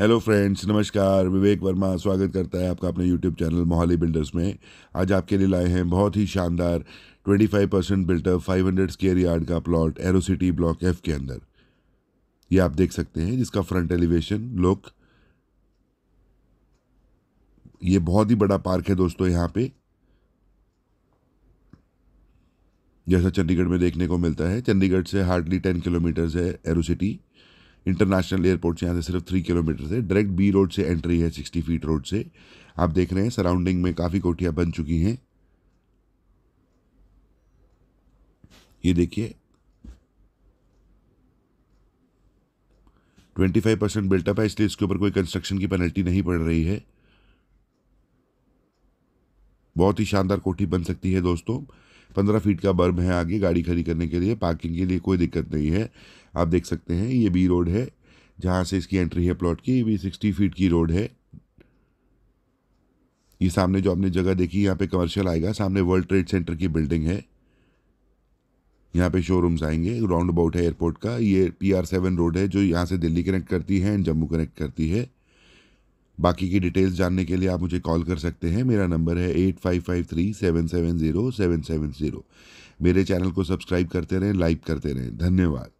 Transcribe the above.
hello friends नमस्कार विवेक वर्मा स्वागत करता है आपका अपने यूट्यूब चैनल मोहाली बिल्डर्स में आज आपके लिए लाए हैं बहुत ही शानदार 25 percent built up five hundred square yard का plot Aero City block F के अंदर ये आप देख सकते हैं जिसका फ्रंट एलिवेशन लुक ये बहुत ही बड़ा पार्क है दोस्तों यहाँ पे जैसा चंडीगढ़ में देखने को मिलता है चंडीगढ़ से हार्डली टेन किलोमीटर्स है एरो सिटी इंटरनेशनल एयरपोर्ट से यहाँ से सिर्फ थ्री किलोमीटर से डायरेक्ट बी रोड से एंट्री है सिक्सटी फीट रोड से आप देख रहे हैं सराउंडिंग में काफ़ी कोठियाँ बन चुकी हैं ये देखिए ट्वेंटी फाइव परसेंट बिल्टअप है इसलिए इसके ऊपर कोई कंस्ट्रक्शन की पेनल्टी नहीं पड़ रही है बहुत ही शानदार कोठी बन सकती है दोस्तों पंद्रह फीट का बर्ब है आगे गाड़ी खड़ी करने के लिए पार्किंग के लिए कोई दिक्कत नहीं है आप देख सकते हैं ये बी रोड है जहाँ से इसकी एंट्री है प्लॉट की ये भी सिक्सटी फीट की रोड है ये सामने जो आपने जगह देखी यहाँ पे कमर्शियल आएगा सामने वर्ल्ड ट्रेड सेंटर की बिल्डिंग है यहाँ पे शोरूम्स आएंगे राउंड अबाउट है एयरपोर्ट का ये पी आर सेवन रोड है जो यहाँ से दिल्ली कनेक्ट करती है एंड जम्मू कनेक्ट करती है बाकी की डिटेल्स जानने के लिए आप मुझे कॉल कर सकते हैं मेरा नंबर है eight five five three seven seven zero seven seven zero मेरे चैनल को सब्सक्राइब करते रहें लाइक करते रहें धन्यवाद